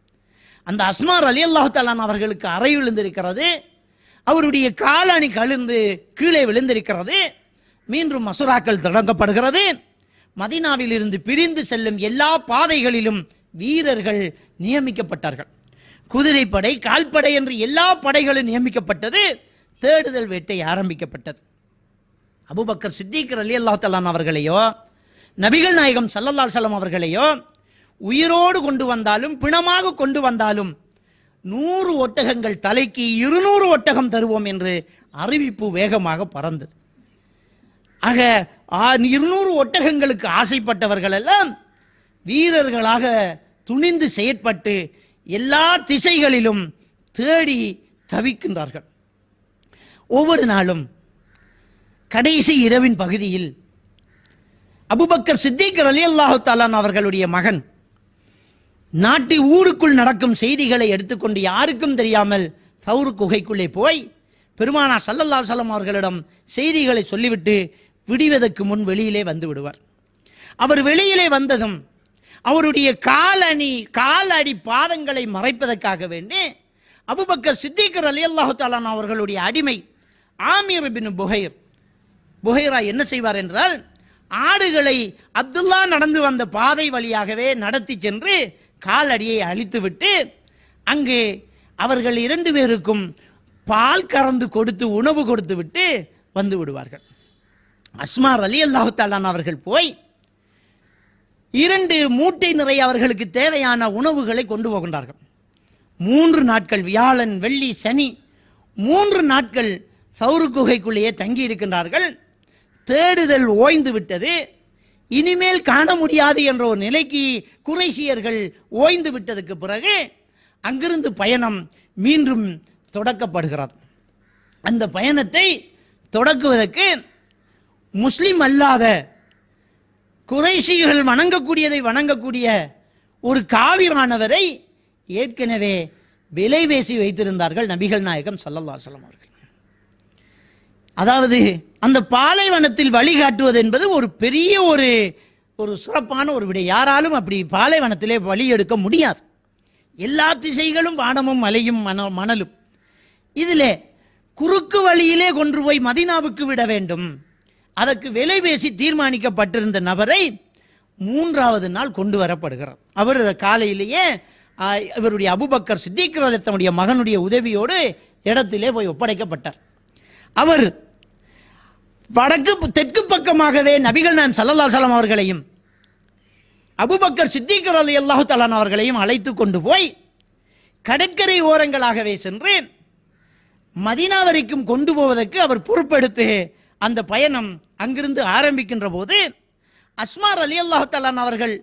அந்த அஸ்மார் அலி அல்லாஹாலான் அவர்களுக்கு அறை விழுந்திருக்கிறது அவருடைய காலணி கழுந்து கீழே விழுந்திருக்கிறது மீண்டும் மசுராக்கள் தொடங்கப்படுகிறது மதினாவில் இருந்து பிரிந்து செல்லும் எல்லா பாதைகளிலும் வீரர்கள் நியமிக்கப்பட்டார்கள் குதிரைப்படை கால்படை என்று எல்லா படைகளும் நியமிக்கப்பட்டது தேடுதல் வேட்டை ஆரம்பிக்கப்பட்டது அபுபக்கர் சித்திகர் அலி அல்லா தலான் அவர்களையோ நபிகள் நாயகம் சல்லல்லா சலம் அவர்களையோ உயிரோடு கொண்டு வந்தாலும் பிணமாக கொண்டு வந்தாலும் நூறு ஒட்டகங்கள் தலைக்கு இருநூறு ஒட்டகம் தருவோம் என்று அறிவிப்பு வேகமாக பறந்தது ஆக இருநூறு ஒட்டகங்களுக்கு ஆசைப்பட்டவர்கள் எல்லாம் வீரர்களாக துணிந்து செயற்பட்டு எல்லா திசைகளிலும் தேடி தவிக்கின்றார்கள் ஒவ்வொரு நாளும் கடைசி இரவின் பகுதியில் அபுபக்கர் சித்திகர் அலி அல்லாஹு தாலான் அவர்களுடைய மகன் நாட்டு ஊருக்குள் நடக்கும் செய்திகளை எடுத்துக்கொண்டு யாருக்கும் தெரியாமல் சவுரு குகைக்குள்ளே போய் பெருமானா சல்லல்லா சலம் அவர்களிடம் செய்திகளை சொல்லிவிட்டு விடுவதற்கு முன் வெளியிலே வந்து விடுவார் அவர் வெளியிலே வந்ததும் அவருடைய காலணி காலடி பாதங்களை மறைப்பதற்காக வேண்டி அபுபக்கர் சித்திகர் அலி அல்லாஹு தாலான் அவர்களுடைய அடிமை ஆமீர் பின் புகைர் புகைரா என்ன செய்வார் என்றால் ஆடுகளை அப்துல்லா நடந்து வந்த பாதை வழியாகவே நடத்தி சென்று காலடியை அழித்துவிட்டு அங்கு அவர்கள் இரண்டு பேருக்கும் பால் கறந்து கொடுத்து உணவு கொடுத்து விட்டு வந்து விடுவார்கள் அஸ்மார் அலி அல்லாஹு தாலான் அவர்கள் போய் இரண்டு மூட்டை நிறைய அவர்களுக்கு தேவையான உணவுகளை கொண்டு போகின்றார்கள் மூன்று நாட்கள் வியாழன் வெள்ளி சனி மூன்று நாட்கள் சவுறு குகைக்குள்ளேயே தங்கி இருக்கின்றார்கள் தேடுதல் ஓய்ந்து விட்டது இனிமேல் காண முடியாது என்ற ஒரு நிலைக்கு குறைசியர்கள் ஓய்ந்து விட்டதுக்கு பிறகு அங்கிருந்து பயணம் மீண்டும் தொடக்கப்படுகிறது அந்த பயணத்தை தொடக்குவதற்கு முஸ்லிம் அல்லாத குறைஷிகள் வணங்கக்கூடியதை வணங்கக்கூடிய ஒரு காவிரானவரை ஏற்கனவே விலை பேசி வைத்திருந்தார்கள் நபிகள் நாயகம் சல்லல்லா சொல்லம் அவர்கள் அதாவது அந்த பாலைவனத்தில் வழிகாட்டுவது என்பது ஒரு பெரிய ஒரு ஒரு சிறப்பான ஒரு விடை யாராலும் அப்படி பாலைவனத்திலே வழி எடுக்க முடியாது எல்லா திசைகளும் வானமும் மலையும் மன மணலும் இதில் குறுக்கு வழியிலே கொன்று போய் மதினாவுக்கு விட வேண்டும் அதற்கு விலை பேசி தீர்மானிக்கப்பட்டிருந்த நபரை மூன்றாவது நாள் கொண்டு வரப்படுகிறார் அவர் காலையிலேயே இவருடைய அபுபக்கர் சித்திகரத்தனுடைய தன்னுடைய மகனுடைய உதவியோடு இடத்திலே போய் ஒப்படைக்கப்பட்டார் அவர் வடக்கு தெற்கு பக்கமாகவே நபிகள் நான் சல்லல்லா சலம் அவர்களையும் அபுபக்கர் சித்திகர் அலி அல்லாஹு தலான் அவர்களையும் அழைத்து கொண்டு போய் கடற்கரை ஓரங்களாகவே சென்று மதினா வரைக்கும் கொண்டு போவதற்கு அவர் பொறுப்பெடுத்து அந்த பயணம் அங்கிருந்து ஆரம்பிக்கின்ற போது அஸ்மார் அலி அல்லாஹாலான் அவர்கள்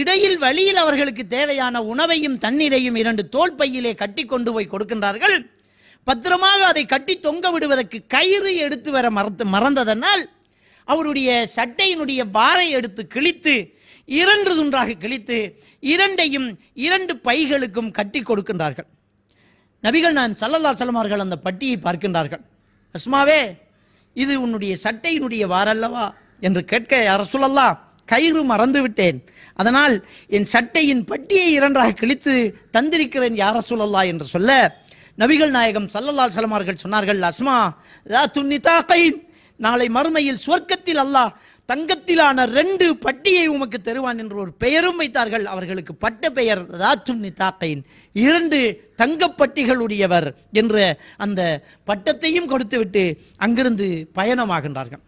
இடையில் வழியில் அவர்களுக்கு தேவையான உணவையும் தண்ணீரையும் இரண்டு தோல் பையிலே கட்டி கொண்டு போய் கொடுக்கின்றார்கள் பத்திரமாக அதை கட்டி தொங்க விடுவதற்கு கயிறு எடுத்து வர மறந்து மறந்ததனால் அவருடைய சட்டையினுடைய வாரை எடுத்து கிழித்து இரண்டு துன்றாக கிழித்து இரண்டையும் இரண்டு பைகளுக்கும் கட்டி கொடுக்கின்றார்கள் நபிகள் நான் சல்லல்லா சலமார்கள் அந்த பட்டியை பார்க்கின்றார்கள் அஸ்மாவே இது உன்னுடைய சட்டையினுடைய வாரல்லவா என்று கேட்க அரசுலல்லா கயிறு மறந்து விட்டேன் அதனால் என் சட்டையின் பட்டியை இரண்டாக கிழித்து தந்திருக்கிறேன் யார சொல்லலா என்று சொல்ல நபிகள் நாயகம் சல்லல்லால் சலமார்கள் சொன்னார்கள் அஸ்மா துன்னிதா கைன் நாளை மறுமையில் சொர்க்கத்தில் அல்லாஹ் தங்கத்திலான ரெண்டு பட்டியை உமக்கு தருவான் என்று ஒரு பெயரும் வைத்தார்கள் அவர்களுக்கு பட்ட பெயர் தாத்தும் இரண்டு தங்கப்பட்டிகளுடையவர் என்ற அந்த பட்டத்தையும் கொடுத்துவிட்டு அங்கிருந்து பயணமாகின்றார்கள்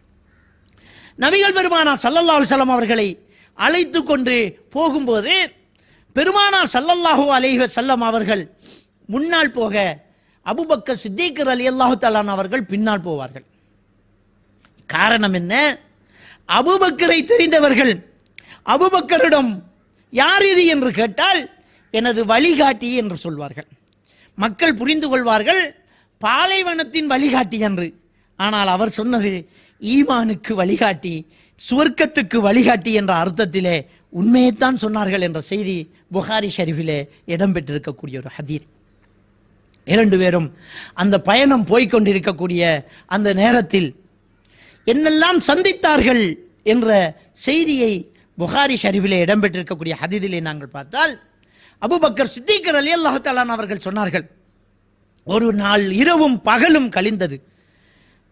நபிகள் பெருமானா சல்லல்லாஹு செல்லம் அவர்களை அழைத்து கொண்டு போகும்போது பெருமானார் சல்லல்லாஹூ அலைஹ செல்லம் அவர்கள் முன்னால் போக அபுபக்க சித்திகர் அலி அல்லாஹு தாலான் அவர்கள் பின்னால் போவார்கள் காரணம் என்ன அபுபக்கரை தெரிந்தவர்கள் அபுபக்கரிடம் யார் இது என்று கேட்டால் எனது வழிகாட்டி என்று சொல்வார்கள் மக்கள் புரிந்து கொள்வார்கள் பாலைவனத்தின் வழிகாட்டி என்று ஆனால் அவர் சொன்னது ஈமானுக்கு வழிகாட்டி சுவர்க்கத்துக்கு வழிகாட்டி என்ற அர்த்தத்திலே உண்மையைத்தான் சொன்னார்கள் என்ற செய்தி புகாரி ஷரீஃபிலே இடம்பெற்றிருக்கக்கூடிய ஒரு ஹதீர் இரண்டு பேரும் அந்த பயணம் போய்கொண்டிருக்கக்கூடிய அந்த நேரத்தில் என்னெல்லாம் சந்தித்தார்கள் என்ற செய்தியை புகாரி ஷரீஃபிலே இடம்பெற்றிருக்கக்கூடிய ஹதிதிலே நாங்கள் பார்த்தால் அபுபக்கர் சித்திகர் அலி அல்லாஹாலான் அவர்கள் சொன்னார்கள் ஒரு நாள் இரவும் பகலும் கழிந்தது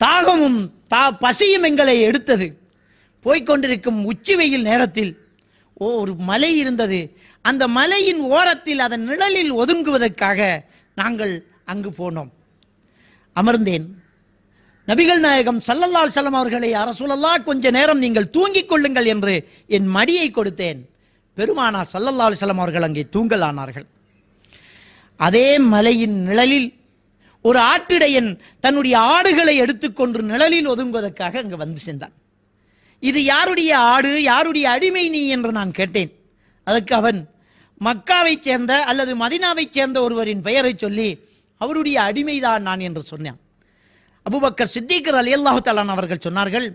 தாகமும் தா பசியும் எங்களை எடுத்தது போய்கொண்டிருக்கும் உச்சி வெயில் நேரத்தில் ஓ ஒரு மலை இருந்தது அந்த மலையின் ஓரத்தில் அதன் நிழலில் ஒதுங்குவதற்காக நாங்கள் அங்கு போனோம் அமர்ந்தேன் நபிகள் நாயகம் சல்லல்லால் செல்லம் அவர்களை அரசுலல்லா கொஞ்ச நேரம் நீங்கள் தூங்கிக் கொள்ளுங்கள் என்று என் மடியை கொடுத்தேன் பெருமானா சல்லல்லால் செல்லம் அவர்கள் அங்கே தூங்கலானார்கள் அதே மலையின் நிழலில் ஒரு ஆட்டிடையன் தன்னுடைய ஆடுகளை எடுத்துக்கொண்டு நிழலில் ஒதுங்குவதற்காக அங்கு வந்து சென்றான் இது யாருடைய ஆடு யாருடைய அடிமை நீ என்று நான் கேட்டேன் அதுக்கு அவன் மக்காவைச் சேர்ந்த அல்லது மதினாவைச் சேர்ந்த ஒருவரின் பெயரை சொல்லி அவருடைய அடிமைதான் நான் என்று சொன்னான் அபுபக்கர் சித்திகர் அலி அல்லாஹாலான் அவர்கள் சொன்னார்கள்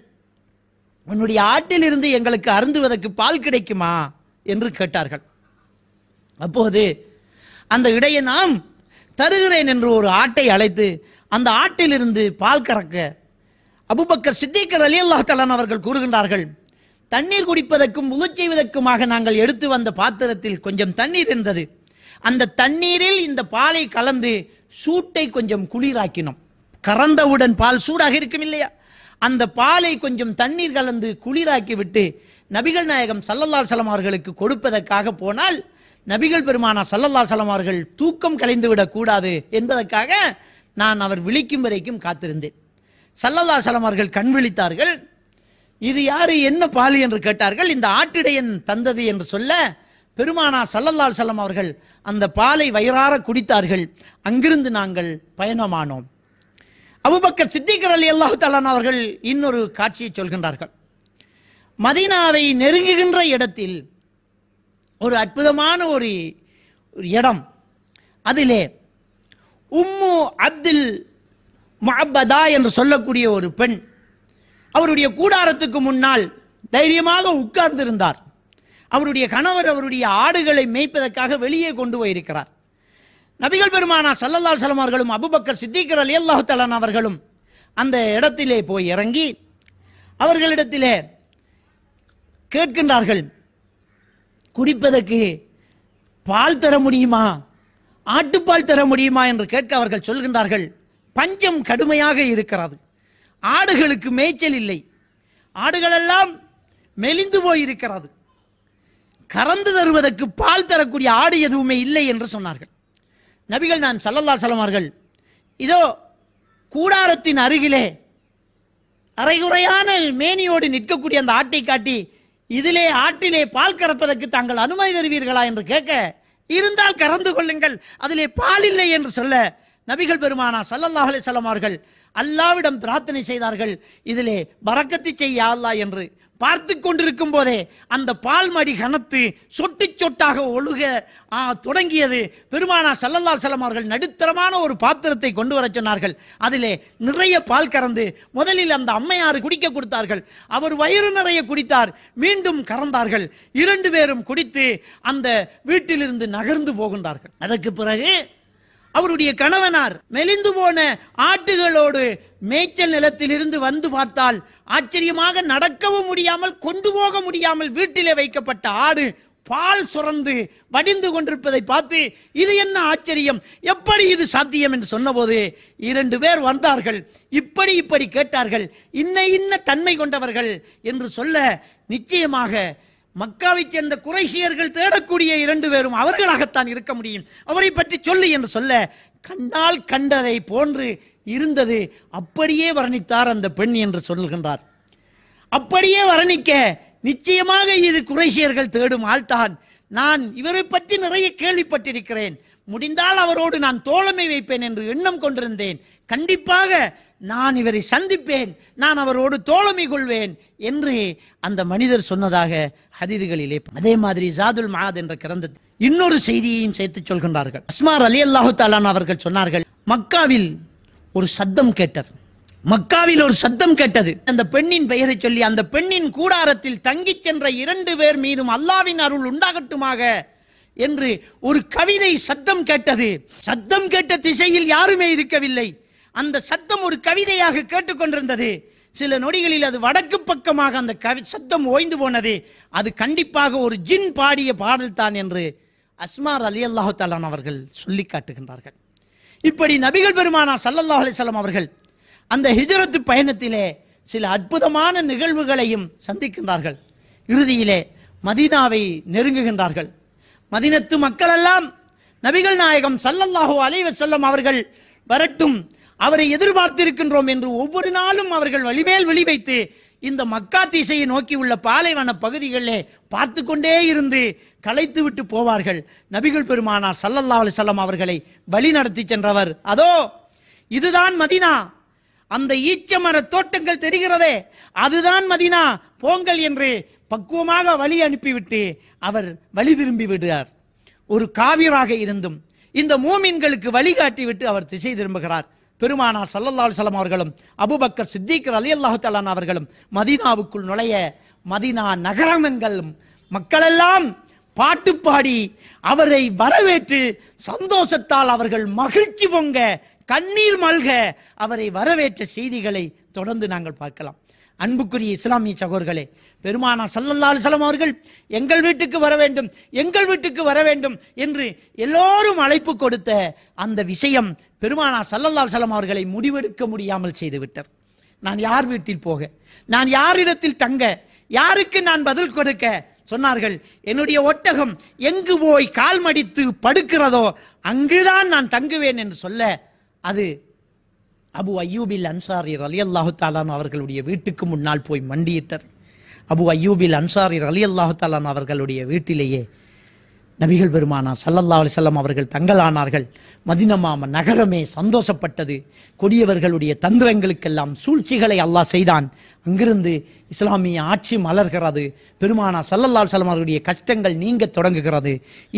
உன்னுடைய ஆட்டிலிருந்து எங்களுக்கு அருந்துவதற்கு பால் கிடைக்குமா என்று கேட்டார்கள் அப்போது அந்த இடையை நாம் தருகிறேன் என்று ஒரு ஆட்டை அழைத்து அந்த ஆட்டிலிருந்து பால் கறக்க அபுபக்கர் சித்திகர் அலி அல்லாஹாலான் அவர்கள் கூறுகின்றார்கள் தண்ணீர் குடிப்பதற்கும் உதவி செய்வதற்குமாக நாங்கள் எடுத்து வந்த பாத்திரத்தில் கொஞ்சம் தண்ணீர் இருந்தது அந்த தண்ணீரில் இந்த பாலை கலந்து சூட்டை கொஞ்சம் குளிராக்கினோம் கறந்தவுடன் பால் சூடாக இருக்கும் இல்லையா அந்த பாலை கொஞ்சம் தண்ணீர் கலந்து குளிராக்கி விட்டு நபிகள் நாயகம் சல்லல்லா சலமார்களுக்கு கொடுப்பதற்காக போனால் நபிகள் பெருமானா சல்லல்லா அவர்கள் தூக்கம் கலைந்து விடக்கூடாது என்பதற்காக நான் அவர் விழிக்கும் வரைக்கும் காத்திருந்தேன் சல்லல்லா சலமார்கள் கண் விழித்தார்கள் இது யாரு என்ன பால் என்று கேட்டார்கள் இந்த ஆட்டிடையன் தந்தது என்று சொல்ல பெருமானா சல்லல்லா சலம் அவர்கள் அந்த பாலை வயிறார குடித்தார்கள் அங்கிருந்து நாங்கள் பயணமானோம் அபுபக்கர் சித்திகர் அலி அல்லாஹு தாலான் அவர்கள் இன்னொரு காட்சியை சொல்கின்றார்கள் மதீனாவை நெருங்குகின்ற இடத்தில் ஒரு அற்புதமான ஒரு இடம் அதிலே உம்மு அப்துல் மஹபதா என்று சொல்லக்கூடிய ஒரு பெண் அவருடைய கூடாரத்துக்கு முன்னால் தைரியமாக உட்கார்ந்திருந்தார் அவருடைய கணவர் அவருடைய ஆடுகளை மேய்ப்பதற்காக வெளியே கொண்டு போயிருக்கிறார் நபிகள் பெருமானா சல்லல்லால் சலமார்களும் அபுபக்கர் சித்திகர் அலி அல்லாஹு தலான் அவர்களும் அந்த இடத்திலே போய் இறங்கி அவர்களிடத்திலே கேட்கின்றார்கள் குடிப்பதற்கு பால் தர முடியுமா ஆட்டுப்பால் தர முடியுமா என்று கேட்க அவர்கள் சொல்கின்றார்கள் பஞ்சம் கடுமையாக இருக்கிறது ஆடுகளுக்கு மேய்ச்சல் இல்லை ஆடுகளெல்லாம் மெலிந்து போயிருக்கிறது கறந்து தருவதற்கு பால் தரக்கூடிய ஆடு எதுவுமே இல்லை என்று சொன்னார்கள் நபிகள் நான் சல்லல்லா சலமார்கள் இதோ கூடாரத்தின் அருகிலே அரைகுறையான மேனியோடு நிற்கக்கூடிய அந்த ஆட்டை காட்டி இதிலே ஆட்டிலே பால் கறப்பதற்கு தாங்கள் அனுமதி தருவீர்களா என்று கேட்க இருந்தால் கறந்து கொள்ளுங்கள் அதிலே பால் இல்லை என்று சொல்ல நபிகள் பெருமானா சல்லல்லாஹலே சொல்லமார்கள் அல்லாவிடம் பிரார்த்தனை செய்தார்கள் இதிலே பறக்கத்தை செய்ய என்று பார்த்து கொண்டிருக்கும் போதே அந்த மடி கனத்து சொட்டு சொட்டாக ஒழுக தொடங்கியது பெருமானா சல்லல்லா செல்லம் அவர்கள் நடுத்தரமான ஒரு பாத்திரத்தை கொண்டு வர சொன்னார்கள் அதிலே நிறைய பால் கறந்து முதலில் அந்த அம்மையார் குடிக்க கொடுத்தார்கள் அவர் வயிறு நிறைய குடித்தார் மீண்டும் கறந்தார்கள் இரண்டு பேரும் குடித்து அந்த வீட்டிலிருந்து நகர்ந்து போகின்றார்கள் அதற்கு பிறகு அவருடைய கணவனார் மெலிந்து போன ஆட்டுகளோடு மேய்ச்சல் நிலத்திலிருந்து வந்து பார்த்தால் ஆச்சரியமாக நடக்கவும் முடியாமல் கொண்டு போக முடியாமல் வீட்டிலே வைக்கப்பட்ட ஆடு பால் சுரந்து வடிந்து கொண்டிருப்பதை பார்த்து இது என்ன ஆச்சரியம் எப்படி இது சாத்தியம் என்று சொன்னபோது இரண்டு பேர் வந்தார்கள் இப்படி இப்படி கேட்டார்கள் இன்ன இன்ன தன்மை கொண்டவர்கள் என்று சொல்ல நிச்சயமாக மக்காவை சேர்ந்த குறைசியர்கள் தேடக்கூடிய இரண்டு பேரும் அவர்களாகத்தான் இருக்க முடியும் அவரை பற்றி சொல்லு என்று சொல்ல கண்ணால் கண்டதை போன்று இருந்தது அப்படியே வர்ணித்தார் அந்த பெண் என்று சொல்கின்றார் அப்படியே வர்ணிக்க நிச்சயமாக இது குறைசியர்கள் தேடும் ஆள்தான் நான் இவரை பற்றி நிறைய கேள்விப்பட்டிருக்கிறேன் முடிந்தால் அவரோடு நான் தோழமை வைப்பேன் என்று எண்ணம் கொண்டிருந்தேன் கண்டிப்பாக நான் இவரை சந்திப்பேன் நான் அவரோடு தோழமை கொள்வேன் என்று அந்த மனிதர் சொன்னதாக ஹதிதுகளிலே அதே மாதிரி ஜாதுல் மகாத் என்ற கிரந்த இன்னொரு செய்தியையும் சேர்த்து சொல்கின்றார்கள் அஸ்மார் அலி அல்லாஹு தாலான் அவர்கள் சொன்னார்கள் மக்காவில் ஒரு சத்தம் கேட்டது மக்காவில் ஒரு சத்தம் கேட்டது அந்த பெண்ணின் பெயரை சொல்லி அந்த பெண்ணின் கூடாரத்தில் தங்கிச் சென்ற இரண்டு பேர் மீதும் அல்லாவின் அருள் உண்டாகட்டுமாக என்று ஒரு கவிதை சத்தம் கேட்டது சத்தம் கேட்ட திசையில் யாருமே இருக்கவில்லை அந்த சத்தம் ஒரு கவிதையாக கேட்டுக்கொண்டிருந்தது சில நொடிகளில் அது வடக்கு பக்கமாக அந்த கவி சத்தம் ஓய்ந்து போனது அது கண்டிப்பாக ஒரு ஜின் பாடிய பாடல்தான் என்று அஸ்மார் அலி அல்லாஹு அவர்கள் சொல்லி காட்டுகின்றார்கள் இப்படி நபிகள் பெருமானா சல்லல்லா அலிசல்லாம் அவர்கள் அந்த ஹிஜரத்து பயணத்திலே சில அற்புதமான நிகழ்வுகளையும் சந்திக்கின்றார்கள் இறுதியிலே மதீனாவை நெருங்குகின்றார்கள் மதினத்து மக்களெல்லாம் நபிகள் நாயகம் சல்லல்லாஹு அலைவசல்லம் அவர்கள் வரட்டும் அவரை எதிர்பார்த்திருக்கின்றோம் என்று ஒவ்வொரு நாளும் அவர்கள் வழிமேல் வழி வைத்து இந்த மக்கா திசையை நோக்கி உள்ள பாலைவன பகுதிகளிலே பார்த்து கொண்டே இருந்து களைத்து விட்டு போவார்கள் நபிகள் பெருமானார் சல்லல்லா அலிசல்லாம் அவர்களை வழி நடத்தி சென்றவர் அதோ இதுதான் மதினா அந்த ஈச்ச மர தோட்டங்கள் தெரிகிறதே அதுதான் மதினா போங்கள் என்று பக்குவமாக வழி அனுப்பிவிட்டு அவர் வழி திரும்பி விடுகிறார் ஒரு காவியராக இருந்தும் இந்த மூமின்களுக்கு வழிகாட்டி விட்டு அவர் திசை திரும்புகிறார் பெருமானார் சல்லல்லால் சலம் அவர்களும் அபுபக்கர் சித்திகர் அலி அல்லாஹாலான் அவர்களும் மதினாவுக்குள் நுழைய மதினா நகரங்களும் மக்களெல்லாம் பாட்டு பாடி அவரை வரவேற்று சந்தோஷத்தால் அவர்கள் மகிழ்ச்சி பொங்க கண்ணீர் மல்க அவரை வரவேற்ற செய்திகளை தொடர்ந்து நாங்கள் பார்க்கலாம் அன்புக்குரிய இஸ்லாமிய சகோர்களே பெருமானா சல்லல்லால் சலம் அவர்கள் எங்கள் வீட்டுக்கு வர வேண்டும் எங்கள் வீட்டுக்கு வர வேண்டும் என்று எல்லோரும் அழைப்பு கொடுத்த அந்த விஷயம் பெருமானா சல்லல்லால் சலம் அவர்களை முடிவெடுக்க முடியாமல் செய்துவிட்டார் நான் யார் வீட்டில் போக நான் யாரிடத்தில் தங்க யாருக்கு நான் பதில் கொடுக்க சொன்னார்கள் என்னுடைய ஒட்டகம் எங்கு போய் கால் மடித்து படுக்கிறதோ அங்குதான் நான் தங்குவேன் என்று சொல்ல அது அபு அய்யூபில் அன்சாரி அலி அல்லாஹு தாலான் அவர்களுடைய வீட்டுக்கு முன்னால் போய் மண்டியிட்டது அபு ஐயூபில் அன்சாரி அலி அல்லாஹு தாலான் அவர்களுடைய வீட்டிலேயே நபிகள் பெருமானா சல்லல்லா அலிசல்லாம் அவர்கள் தங்களானார்கள் மதினமாம நகரமே சந்தோஷப்பட்டது கொடியவர்களுடைய தந்திரங்களுக்கெல்லாம் சூழ்ச்சிகளை அல்லாஹ் செய்தான் அங்கிருந்து இஸ்லாமிய ஆட்சி மலர்கிறது பெருமானா சல்லல்லா அலிசல்லாம் அவர்களுடைய கஷ்டங்கள் நீங்க தொடங்குகிறது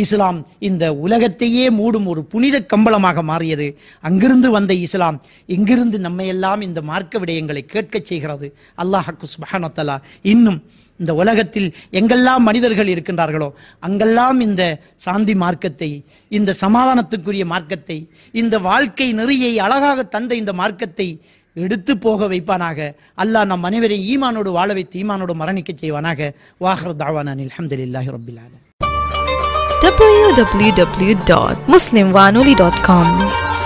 இஸ்லாம் இந்த உலகத்தையே மூடும் ஒரு புனித கம்பளமாக மாறியது அங்கிருந்து வந்த இஸ்லாம் இங்கிருந்து நம்மையெல்லாம் இந்த மார்க்க விடயங்களை கேட்கச் செய்கிறது அல்லாஹ் ஹக்கு சுபஹானத்தலா இன்னும் இந்த உலகத்தில் எங்கெல்லாம் மனிதர்கள் இருக்கின்றார்களோ அங்கெல்லாம் இந்த சாந்தி மார்க்கத்தை இந்த சமாதானத்துக்குரிய மார்க்கத்தை இந்த வாழ்க்கை நெறியை அழகாக தந்த இந்த மார்க்கத்தை எடுத்து போக வைப்பானாக அல்லாஹ் நம் அனைவரை ஈமானோடு வாழ வைத்து ஈமானோடு மரணிக்க செய்வானாக வாஹர் தாவானான் அலமதுல்லாஹி டாட் காம்